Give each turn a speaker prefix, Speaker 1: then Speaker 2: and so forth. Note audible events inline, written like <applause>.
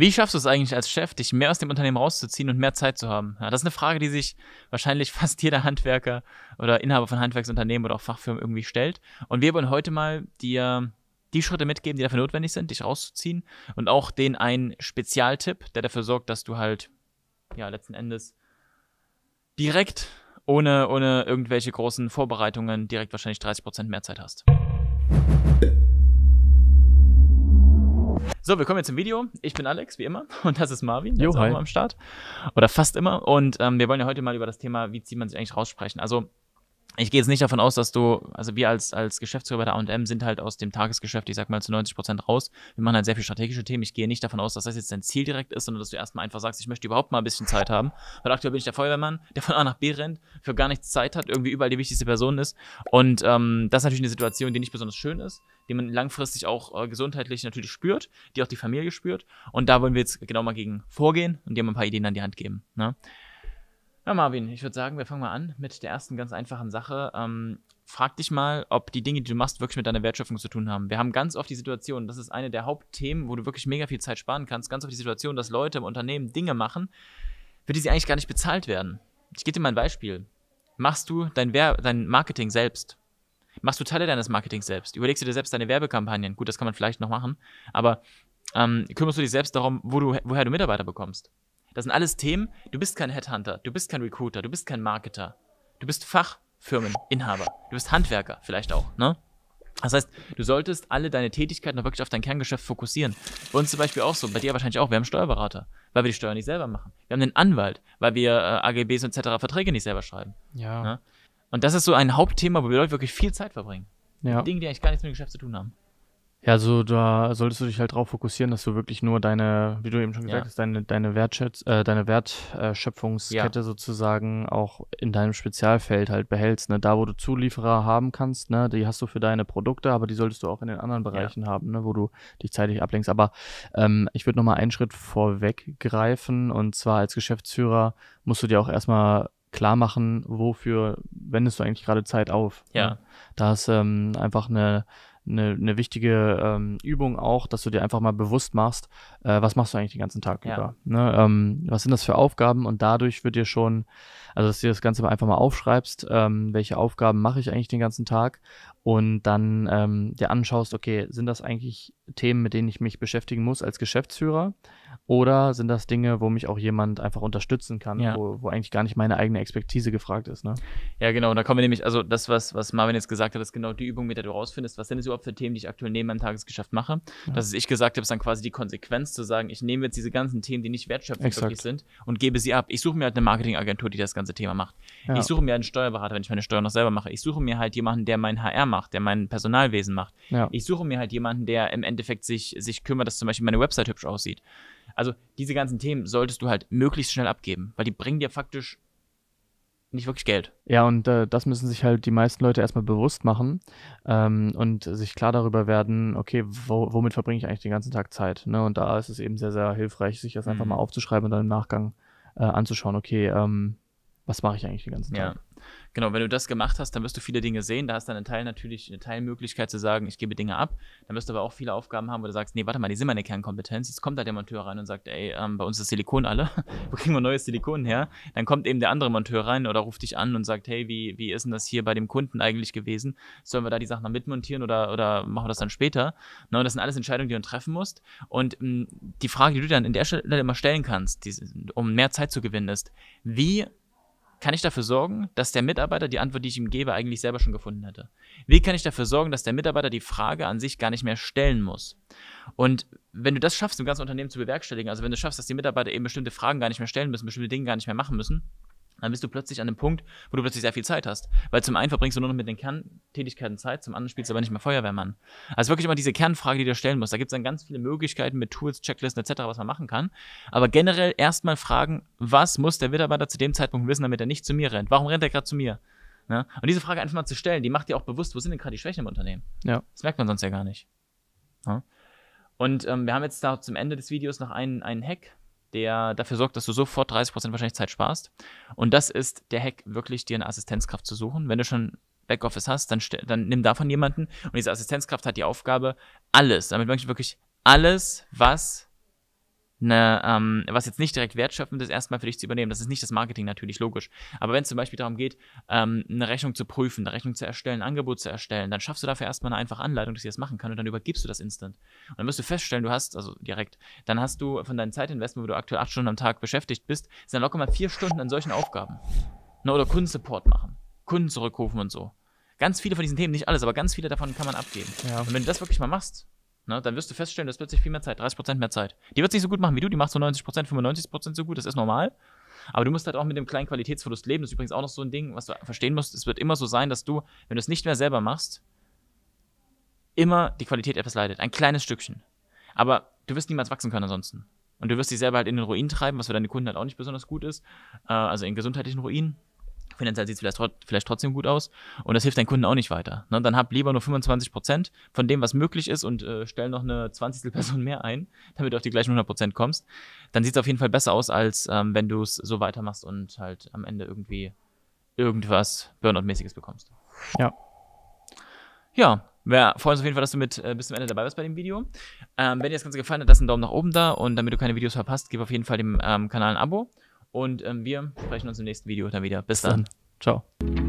Speaker 1: Wie schaffst du es eigentlich als Chef, dich mehr aus dem Unternehmen rauszuziehen und mehr Zeit zu haben? Ja, das ist eine Frage, die sich wahrscheinlich <laughs> fast jeder Handwerker oder Inhaber von Handwerksunternehmen oder auch Fachfirmen irgendwie stellt. Und wir wollen heute mal dir die Schritte mitgeben, die dafür notwendig sind, dich rauszuziehen und auch den einen Spezialtipp, der dafür sorgt, dass du halt ja letzten Endes direkt ohne, ohne irgendwelche großen Vorbereitungen direkt wahrscheinlich 30% Prozent mehr Zeit hast. So, wir kommen jetzt zum Video. Ich bin Alex, wie immer. <laughs> Und das ist Marvin, jo, ist auch hi. immer am Start. Oder fast immer. Und ähm, wir wollen ja heute mal über das Thema, wie zieht man sich eigentlich raussprechen. Also, ich gehe jetzt nicht davon aus, dass du, also wir als, als Geschäftsführer bei der AM sind halt aus dem Tagesgeschäft, ich sag mal, zu 90 Prozent raus. Wir machen halt sehr viel strategische Themen. Ich gehe nicht davon aus, dass das jetzt dein Ziel direkt ist, sondern dass du erstmal einfach sagst, ich möchte überhaupt mal ein bisschen Zeit haben. Weil aktuell bin ich der Feuerwehrmann, der von A nach B rennt, für gar nichts Zeit hat, irgendwie überall die wichtigste Person ist. Und ähm, das ist natürlich eine Situation, die nicht besonders schön ist die man langfristig auch äh, gesundheitlich natürlich spürt, die auch die Familie spürt. Und da wollen wir jetzt genau mal gegen vorgehen und dir mal ein paar Ideen an die Hand geben. Ne? Ja, Marvin, ich würde sagen, wir fangen mal an mit der ersten ganz einfachen Sache. Ähm, frag dich mal, ob die Dinge, die du machst, wirklich mit deiner Wertschöpfung zu tun haben. Wir haben ganz oft die Situation, das ist eine der Hauptthemen, wo du wirklich mega viel Zeit sparen kannst, ganz oft die Situation, dass Leute im Unternehmen Dinge machen, für die sie eigentlich gar nicht bezahlt werden. Ich gebe dir mal ein Beispiel. Machst du dein, Wer dein Marketing selbst? machst du Teile deines Marketings selbst. Überlegst du dir selbst deine Werbekampagnen. Gut, das kann man vielleicht noch machen, aber ähm, kümmerst du dich selbst darum, wo du, woher du Mitarbeiter bekommst. Das sind alles Themen. Du bist kein Headhunter, du bist kein Recruiter, du bist kein Marketer. Du bist Fachfirmeninhaber. Du bist Handwerker vielleicht auch, ne? Das heißt, du solltest alle deine Tätigkeiten wirklich auf dein Kerngeschäft fokussieren. Bei uns zum Beispiel auch so, bei dir wahrscheinlich auch. Wir haben Steuerberater, weil wir die Steuern nicht selber machen. Wir haben einen Anwalt, weil wir äh, AGBs etc. Verträge nicht selber schreiben. Ja. Ne? Und das ist so ein Hauptthema, wo wir Leute wirklich viel Zeit verbringen. Ja. Dinge, die eigentlich gar nichts mit dem Geschäft zu tun haben.
Speaker 2: Ja, also da solltest du dich halt drauf fokussieren, dass du wirklich nur deine, wie du eben schon gesagt ja. hast, deine, deine, Wertschätz äh, deine Wertschöpfungskette ja. sozusagen auch in deinem Spezialfeld halt behältst. Ne? Da, wo du Zulieferer haben kannst, ne? die hast du für deine Produkte, aber die solltest du auch in den anderen Bereichen ja. haben, ne? wo du dich zeitlich ablenkst. Aber ähm, ich würde nochmal einen Schritt vorweggreifen und zwar als Geschäftsführer musst du dir auch erstmal klar machen, wofür wendest du eigentlich gerade Zeit auf. Ne? Ja. Da ist ähm, einfach eine, eine, eine wichtige ähm, Übung auch, dass du dir einfach mal bewusst machst, äh, was machst du eigentlich den ganzen Tag ja. über. Ne? Ähm, was sind das für Aufgaben? Und dadurch wird dir schon, also dass du dir das Ganze einfach mal aufschreibst, ähm, welche Aufgaben mache ich eigentlich den ganzen Tag und dann ähm, dir anschaust, okay, sind das eigentlich Themen, mit denen ich mich beschäftigen muss als Geschäftsführer? Oder sind das Dinge, wo mich auch jemand einfach unterstützen kann, ja. wo, wo, eigentlich gar nicht meine eigene Expertise gefragt ist? Ne?
Speaker 1: Ja, genau. Und da kommen wir nämlich, also das, was, was Marvin jetzt gesagt hat, ist genau die Übung, mit der du rausfindest, was sind es überhaupt für Themen, die ich aktuell neben meinem Tagesgeschäft mache. Ja. Das, ich gesagt habe, ist dann quasi die Konsequenz zu sagen, ich nehme jetzt diese ganzen Themen, die nicht wertschöpfend sind und gebe sie ab. Ich suche mir halt eine Marketingagentur, die das ganze Thema macht. Ja. Ich suche mir einen Steuerberater, wenn ich meine Steuern noch selber mache. Ich suche mir halt jemanden, der mein HR macht, der mein Personalwesen macht. Ich suche mir halt jemanden, der im Endeffekt sich, sich kümmert, dass zum Beispiel meine Website hübsch aussieht. Also diese ganzen Themen solltest du halt möglichst schnell abgeben, weil die bringen dir faktisch nicht wirklich Geld.
Speaker 2: Ja, und äh, das müssen sich halt die meisten Leute erstmal bewusst machen ähm, und sich klar darüber werden, okay, wo, womit verbringe ich eigentlich den ganzen Tag Zeit? Ne? Und da ist es eben sehr, sehr hilfreich, sich das mhm. einfach mal aufzuschreiben und dann im Nachgang äh, anzuschauen, okay, ähm, was mache ich eigentlich
Speaker 1: den ganzen Tag? Ja genau, wenn du das gemacht hast, dann wirst du viele Dinge sehen. Da hast du dann einen Teil natürlich eine Teilmöglichkeit zu sagen, ich gebe Dinge ab. Dann wirst du aber auch viele Aufgaben haben, wo du sagst, nee, warte mal, die sind meine Kernkompetenz. Jetzt kommt da der Monteur rein und sagt, ey, ähm, bei uns ist Silikon alle, <laughs> wo kriegen wir neues Silikon her? Dann kommt eben der andere Monteur rein oder ruft dich an und sagt, hey, wie, wie ist denn das hier bei dem Kunden eigentlich gewesen? Sollen wir da die Sachen noch mitmontieren oder, oder machen wir das dann später? Na, ne, und das sind alles Entscheidungen, die du treffen musst. Und mh, mm, die Frage, die du dann in der Stelle immer stellen kannst, die, um mehr Zeit zu gewinnen, ist, wie kann ich dafür sorgen, dass der Mitarbeiter die Antwort, die ich ihm gebe, eigentlich selber schon gefunden hätte? Wie kann ich dafür sorgen, dass der Mitarbeiter die Frage an sich gar nicht mehr stellen muss? Und wenn du das schaffst, im ganzen Unternehmen zu bewerkstelligen, also wenn du schaffst, dass die Mitarbeiter eben bestimmte Fragen gar nicht mehr stellen müssen, bestimmte Dinge gar nicht mehr machen müssen, dann bist du plötzlich an einem Punkt, wo du plötzlich sehr viel Zeit hast. Weil zum einen verbringst du nur noch mit den Kerntätigkeiten Zeit, zum anderen spielst du aber nicht mehr Feuerwehrmann. Also wirklich immer diese Kernfrage, die du stellen musst. Da gibt es dann ganz viele Möglichkeiten mit Tools, Checklisten etc., was man machen kann. Aber generell erstmal fragen, was muss der Mitarbeiter zu dem Zeitpunkt wissen, damit er nicht zu mir rennt? Warum rennt er gerade zu mir? Ne? Und diese Frage einfach mal zu stellen, die macht dir auch bewusst, wo sind denn gerade die Schwächen im Unternehmen? Ja. Das merkt man sonst ja gar nicht. Ja? Ne? Und ähm, wir haben jetzt da zum Ende des Videos noch einen, einen Hack, der dafür sorgt, dass du sofort 30% wahrscheinlich Zeit sparst. Und das ist der Hack, wirklich dir eine Assistenzkraft zu suchen. Wenn du schon Backoffice hast, dann, dann nimm davon jemanden. Und diese Assistenzkraft hat die Aufgabe, alles, damit möchte ich wirklich alles, was eine, ähm, was jetzt nicht direkt wertschöpfend ist, erstmal für dich zu übernehmen. Das ist nicht das Marketing natürlich, logisch. Aber wenn es zum Beispiel darum geht, ähm, eine Rechnung zu prüfen, eine Rechnung zu erstellen, ein Angebot zu erstellen, dann schaffst du dafür erstmal eine einfache Anleitung, dass ich das machen kann und dann übergibst du das instant. Und dann wirst du feststellen, du hast, also direkt, dann hast du von deinem Zeitinvestment, wo du aktuell acht Stunden am Tag beschäftigt bist, sind dann locker mal vier Stunden an solchen Aufgaben. Na, ne, oder Kundensupport machen, Kunden zurückrufen und so. Ganz viele von diesen Themen, nicht alles, aber ganz viele davon kann man abgeben. Ja. Und wenn du das wirklich mal machst, ne, dann wirst du feststellen, das plötzlich viel mehr Zeit, 30% mehr Zeit. Die wird es nicht so gut machen wie du, die macht so 90%, 95% so gut, das ist normal. Aber du musst halt auch mit dem kleinen Qualitätsverlust leben. Das ist übrigens auch noch so ein Ding, was du verstehen musst. Es wird immer so sein, dass du, wenn du es nicht mehr selber machst, immer die Qualität etwas leidet. Ein kleines Stückchen. Aber du wirst niemals wachsen können ansonsten. Und du wirst dich selber halt in den Ruin treiben, was für deine Kunden halt auch nicht besonders gut ist. Äh, also in gesundheitlichen Ruin finanziell sieht es vielleicht, vielleicht, trotzdem gut aus und das hilft deinen Kunden auch nicht weiter. Ne? Dann hab lieber nur 25 von dem, was möglich ist und äh, stell noch eine 20. Person mehr ein, <laughs> damit du auf die gleichen 100 kommst. Dann sieht es auf jeden Fall besser aus, als ähm, wenn du es so weitermachst und halt am Ende irgendwie irgendwas Burnout-mäßiges bekommst. Ja. Ja, wir freuen uns auf jeden Fall, dass du mit äh, bis zum Ende dabei warst bei dem Video. Ähm, wenn dir das Ganze gefallen hat, lass einen Daumen nach oben da und damit du keine Videos verpasst, gib auf jeden Fall dem ähm, Kanal ein Abo. Und ähm, wir sprechen uns im nächsten Video dann wieder. Bis, Bis dann. dann.
Speaker 2: Ciao.